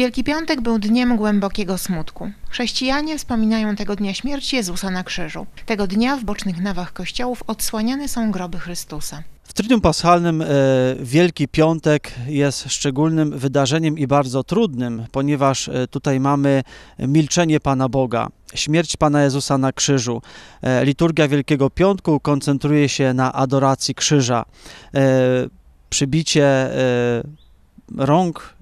Wielki Piątek był dniem głębokiego smutku. Chrześcijanie wspominają tego dnia śmierć Jezusa na krzyżu. Tego dnia w bocznych nawach kościołów odsłaniane są groby Chrystusa. W Trydium Paschalnym e, Wielki Piątek jest szczególnym wydarzeniem i bardzo trudnym, ponieważ e, tutaj mamy milczenie Pana Boga, śmierć Pana Jezusa na krzyżu. E, liturgia Wielkiego Piątku koncentruje się na adoracji krzyża. Przybicie rąk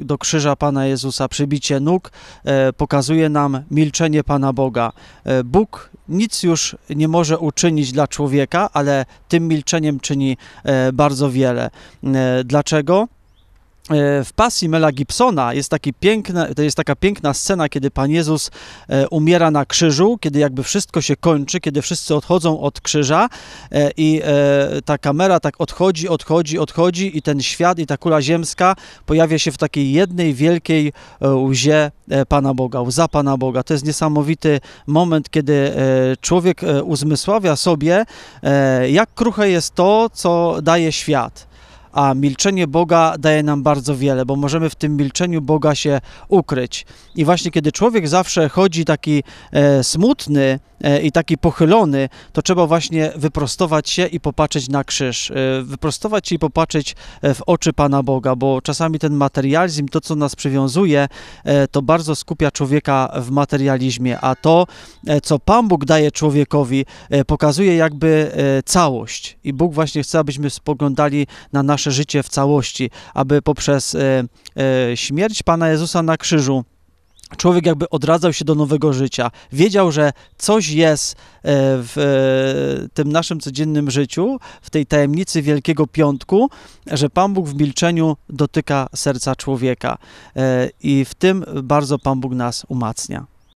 e, do krzyża Pana Jezusa, przybicie nóg, e, pokazuje nam milczenie Pana Boga. E, Bóg nic już nie może uczynić dla człowieka, ale tym milczeniem czyni bardzo wiele. Dlaczego? E, w pasji Mela Gibsona jest, taki piękne, to jest taka piękna scena, kiedy Pan Jezus e, umiera na krzyżu, kiedy jakby wszystko się kończy, kiedy wszyscy odchodzą od krzyża e, i ta kamera tak odchodzi, odchodzi, odchodzi i ten świat i ta kula ziemska pojawia się w takiej jednej wielkiej łzie Pana Boga, łza Pana Boga. To jest niesamowity moment, kiedy człowiek uzmysławia sobie, jak kruche jest to, co daje świat a milczenie Boga daje nam bardzo wiele, bo możemy w tym milczeniu Boga się ukryć. I właśnie kiedy człowiek zawsze chodzi taki e, smutny e, i taki pochylony, to trzeba właśnie wyprostować się i popatrzeć na krzyż, e, wyprostować się i popatrzeć e, w oczy Pana Boga, bo czasami ten materializm, to co nas przywiązuje, e, to bardzo skupia człowieka w materializmie, a to, e, co Pan Bóg daje człowiekowi, pokazuje jakby całość. I Bóg właśnie chce, abyśmy spoglądali na nasze nasze życie w całości, aby poprzez e, e, śmierć Pana Jezusa na krzyżu człowiek jakby odradzał się do nowego życia. Wiedział, że coś jest e, w tym naszym codziennym życiu, w tej tajemnicy Wielkiego Piątku, że Pan Bóg w milczeniu dotyka serca człowieka i w tym bardzo Pan Bóg nas umacnia.